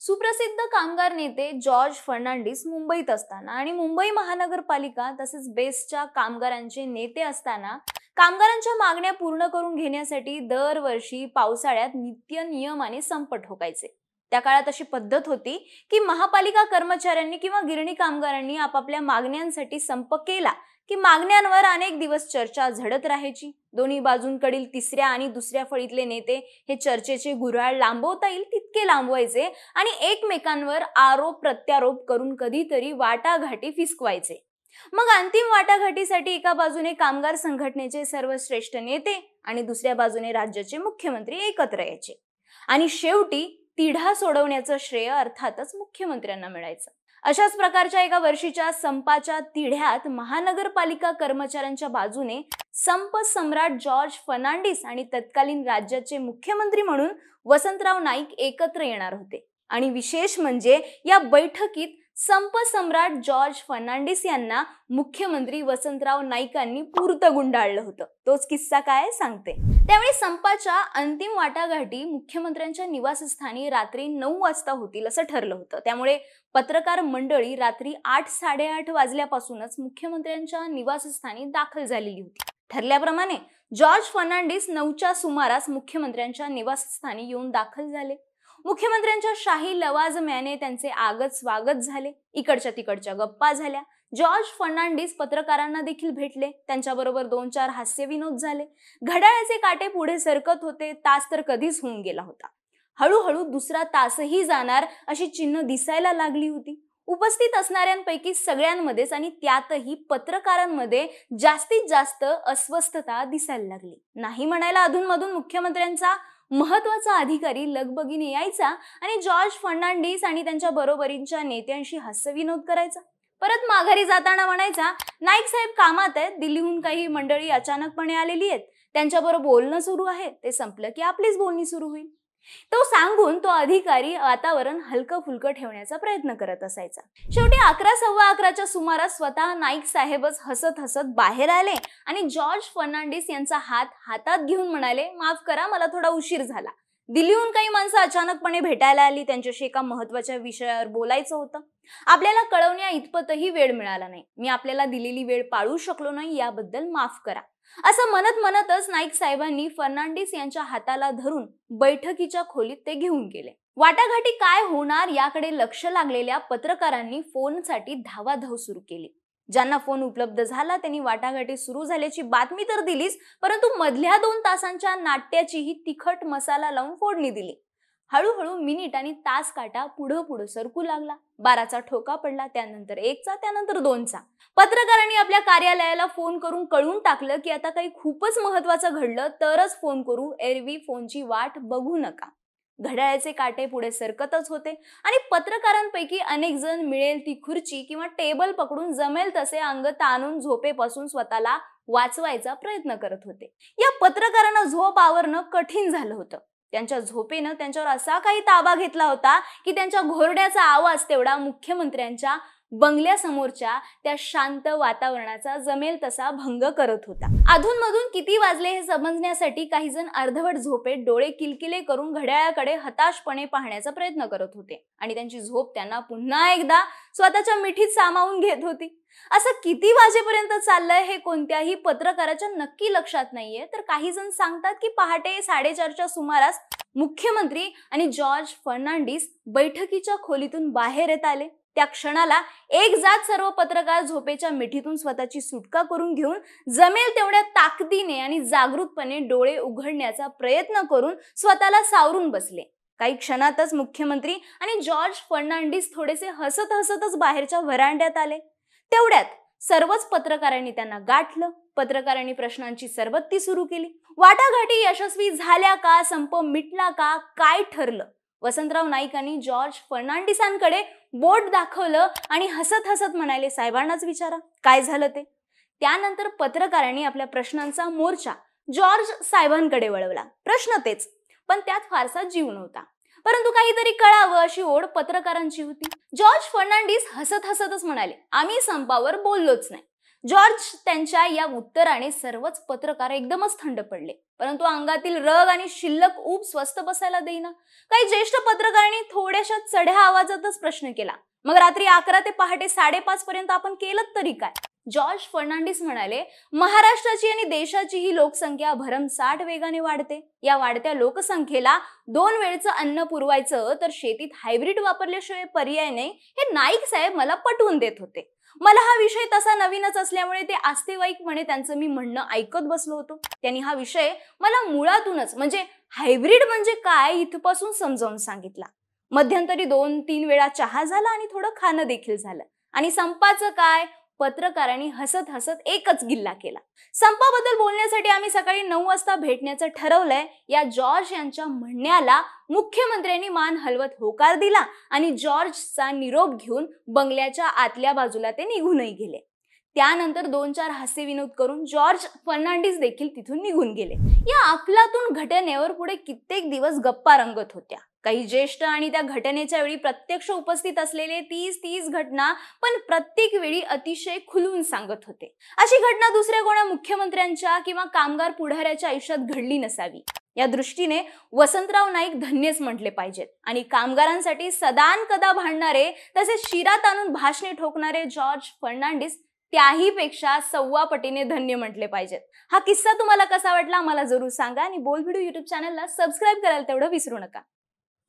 सुप्रसिद्ध कामगार नेते जॉर्ज फर्नांडिस मुंबईत असताना आणि मुंबई महानगरपालिका तसेच बेस्टच्या कामगारांचे नेते असताना कामगारांच्या मागण्या पूर्ण करून घेण्यासाठी दरवर्षी पावसाळ्यात नित्य नियमाने संप ठोकायचे त्या काळात अशी पद्धत होती की महापालिका कर्मचाऱ्यांनी किंवा गिरणी कामगारांनी आपापल्या मागण्यांसाठी संप केला की मागण्यांवर अनेक दिवस चर्चा झडत राहायची दोन्ही बाजूंकडील तिसऱ्या आणि दुसऱ्या फळीतले नेते हे चर्चेचे गुऱ्हाळ लांबवता येईल तितके लांबवायचे आणि एकमेकांवर आरोप प्रत्यारोप करून कधीतरी वाटाघाटी फिसकवायचे मग अंतिम वाटाघाटीसाठी एका बाजूने कामगार संघटनेचे सर्वश्रेष्ठ नेते आणि दुसऱ्या बाजूने राज्याचे मुख्यमंत्री एकत्र यायचे आणि शेवटी तिढा सोडवण्याचं श्रेय अर्थातच मुख्यमंत्र्यांना मिळायचं अशाच प्रकारच्या एका वर्षीच्या संपाच्या तिढ्यात महानगरपालिका कर्मचाऱ्यांच्या बाजूने संप सम्राट जॉर्ज फर्नांडिस आणि तत्कालीन राज्याचे मुख्यमंत्री म्हणून वसंतराव नाईक एकत्र येणार होते आणि विशेष म्हणजे या बैठकीत संप सम्राट जॉर्ज फर्नांडिस यांना मुख्यमंत्री वसंतराव नाईकांनी पूर्त गुंडाळलं होतं तोच किस्सा काय सांगते त्यावेळी संपाच्या अंतिम वाटाघाटी मुख्यमंत्र्यांच्या निवासस्थानी रात्री नऊ वाजता होतील असं ठरलं होतं त्यामुळे पत्रकार मंडळी रात्री आठ साडेआठ वाजल्यापासूनच मुख्यमंत्र्यांच्या निवासस्थानी दाखल झालेली होती ठरल्याप्रमाणे जॉर्ज फर्नांडिस नऊच्या सुमारास मुख्यमंत्र्यांच्या निवासस्थानी येऊन दाखल झाले मुख्यमंत्र्यांच्या शाही लवाजम्याने त्यांचे आगत स्वागत झाले इकडच्या तिकडच्या गप्पा झाल्या जॉर्ज फर्नांडिस पत्रकारांना देखील भेटले त्यांच्याबरोबर दोन चार हास्य विनोद झाले घड्याळाचे काटे पुढे सरकत होते तास तर कधीच होऊन गेला होता हळूहळू दुसरा तासही जाणार अशी चिन्ह दिसायला लागली होती उपस्थित असणाऱ्यांपैकी सगळ्यांमध्येच आणि त्यातही पत्रकारांमध्ये जास्तीत जास्त अस्वस्थता दिसायला लागली नाही म्हणायला अधूनमधून मुख्यमंत्र्यांचा महत्वाचा अधिकारी लगबगीने यायचा आणि जॉर्ज फर्नांडिस आणि त्यांच्या बरोबरींच्या नेत्यांशी हास्यविनोद करायचा परत माघारी जाताना म्हणायचा नाईक साहेब कामात आहेत दिल्लीहून काही मंडळी अचानकपणे आलेली आहेत त्यांच्याबरोबर बोलणं सुरू आहे ते संपलं की आपलीच बोलणी सुरू होईल तो सांगून तो अधिकारी वातावरण हलकं फुलकं ठेवण्याचा प्रयत्न करत असायचा शेवटी अकरा सव्वा अकराच्या सुमारास स्वतः नाईक साहेबच हसत हसत बाहेर आले आणि जॉर्ज फर्नांडिस यांचा हात हातात घेऊन म्हणाले माफ करा मला थोडा उशीर झाला दिल्लीहून काही माणसं अचानकपणे भेटायला आली त्यांच्याशी एका महत्वाच्या विषयावर बोलायचं होतं आपल्याला कळवण्या इतपतही वेळ मिळाला नाही मी आपल्याला दिलेली वेळ पाळू शकलो नाही याबद्दल माफ करा असं म्हणत म्हणतच नाईक साहेबांनी फर्नांडिस यांच्या हाताला धरून बैठकीच्या खोलीत ते घेऊन गेले वाटाघाटी काय होणार याकडे लक्ष लागलेल्या पत्रकारांनी फोनसाठी धावाधाव सुरू केली ज्यांना फोन उपलब्ध झाला त्यांनी वाटाघाटी सुरू झाल्याची बातमी तर दिलीच परंतु मधल्या दोन तासांच्या नाट्याचीही तिखट मसाला लावून फोडणी दिली हळूहळू मिनिट आणि तास काटा पुढं पुढं सरकू लागला बाराचा ठोका पडला त्यानंतर एकचा त्यानंतर दोनचा पत्रकारांनी आपल्या कार्यालयाला फोन करून कळून टाकलं की आता काही खूपच महत्वाचं घडलं तरच फोन करू एरवी फोनची वाट बघू नका घड्याळाचे काटे पुढे सरकतच होते आणि पत्रकारांपैकी अनेक जण मिळेल ती खुर्ची किंवा टेबल पकडून जमेल तसे अंग ताणून झोपेपासून स्वतःला वाचवायचा प्रयत्न करत होते या पत्रकारांना झोप आवरणं कठीण झालं होतं त्यांच्या झोपेनं त्यांच्यावर असा काही ताबा घेतला होता की त्यांच्या घोरड्याचा आवाज तेवढा मुख्यमंत्र्यांच्या बंगल्यासमोरच्या त्या शांत वातावरणाचा जमेल तसा भंग करत होता अधूनमधून किती वाजले हे समजण्यासाठी काही जण अर्धवट झोपेत डोळे किलकिले करून घड्याळाकडे हताशपणे पाहण्याचा प्रयत्न करत होते आणि त्यांची झोप त्यांना पुन्हा एकदा स्वतःच्या मिठीत सामावून घेत होती असं किती वाजेपर्यंत चाललंय हे कोणत्याही पत्रकाराच्या नक्की लक्षात नाहीये तर काही जण सांगतात की पहाटे साडेचारच्या सुमारास मुख्यमंत्री आणि जॉर्ज फर्नांडिस बैठकीच्या खोलीतून बाहेर येत आले त्या क्षणाला एक जात सर्व पत्रकार झोपेच्या मिठीतून स्वतःची सुटका करून घेऊन जमेल तेवढ्या ताकदीने आणि जागृतपणे डोळे उघडण्याचा प्रयत्न करून स्वतःला सावरून बसले काही क्षणातच मुख्यमंत्री आणि जॉर्ज फर्नांडिस थोडेसे हसत हसतच बाहेरच्या व्हरांड्यात आले तेवढ्यात सर्वच पत्रकारांनी त्यांना गाठलं पत्रकारांनी प्रश्नांची सरबत्ती सुरू केली वाटाघाटी यशस्वी झाल्या का संप मिटला का काय ठरलं वसंतराव नाईकांनी जॉर्ज फर्नांडिसांकडे बोट दाखवलं आणि हसत हसत म्हणाले साहेबांनाच विचारा काय झालं ते त्यानंतर पत्रकारांनी आपल्या प्रश्नांचा मोर्चा जॉर्ज साहेबांकडे वळवला प्रश्न तेच पण त्यात फारसा जीव नव्हता परंतु काहीतरी कळावं अशी ओढ पत्रकारांची होती जॉर्ज फर्नांडिस हसत हसतच म्हणाले आम्ही संपावर बोललोच नाही जॉर्ज त्यांच्या या उत्तराने सर्वच पत्रकार एकदमच थंड पडले परंतु अंगातील रग आणि शिल्लक ऊब स्वस्त बसायला देईना काही ज्येष्ठ पत्रकारांनी थोड्याशा चढ्या आवाजातच प्रश्न केला मग रात्री अकरा ते पहाटे साडेपाच पर्यंत आपण केलं तरी काय जॉर्ज फर्नांडिस म्हणाले महाराष्ट्राची आणि देशाची ही लोकसंख्या भरमसाठ वेगाने वाढते या वाढत्या लोकसंख्येला दोन वेळचं अन्न पुरवायचं तर शेतीत हायब्रिड वापरल्याशिवाय पर्याय नाही हे नाईक साहेब मला पटवून देत होते मला हा विषय तसा नवीनच असल्यामुळे ते म्हणे त्यांचं मी म्हणणं ऐकत बसलो होतो त्यांनी हा विषय मला मुळातूनच म्हणजे हायब्रिड म्हणजे काय इथपासून समजावून सांगितला मध्यंतरी दोन तीन वेळा चहा झाला आणि थोडं खाणं देखील झालं आणि संपाचं काय पत्रकारांनी हसत हसत एकच गिल्ला केला संपाबद्दल बोलण्यासाठी आम्ही सकाळी नऊ वाजता भेटण्याचं ठरवलंय या जॉर्ज यांच्या म्हणण्याला मुख्यमंत्र्यांनी मान हलवत होकार दिला आणि जॉर्जचा निरोप घेऊन बंगल्याच्या आतल्या बाजूला ते निघूनही गेले त्यानंतर दोन चार हास्य विनोद करून जॉर्ज फर्नांडिस देखील तिथून निघून गेले या अफलातून घटनेवर पुढे कित्येक दिवस गप्पा रंगत होत्या काही ज्येष्ठ आणि त्या घटनेच्या वेळी प्रत्यक्ष उपस्थित असलेले तीस तीस घटना पण प्रत्येक वेळी अतिशय खुलून सांगत होते अशी घटना दुसऱ्या कोणा मुख्यमंत्र्यांच्या किंवा कामगार पुढाऱ्याच्या आयुष्यात घडली नसावी या दृष्टीने वसंतराव नाईक धन्यच म्हटले पाहिजेत आणि कामगारांसाठी सदान कदा भांडणारे तसेच शिरात आणून भाषणे ठोकणारे जॉर्ज फर्नांडिस त्याही पेक्षा सव्वा पटीने धन्य म्हटले पाहिजेत हा किस्सा तुम्हाला कसा वाटला मला जरूर सांगा आणि बोल व्हिडिओ युट्यूब चॅनलला सबस्क्राईब करायला तेवढं विसरू नका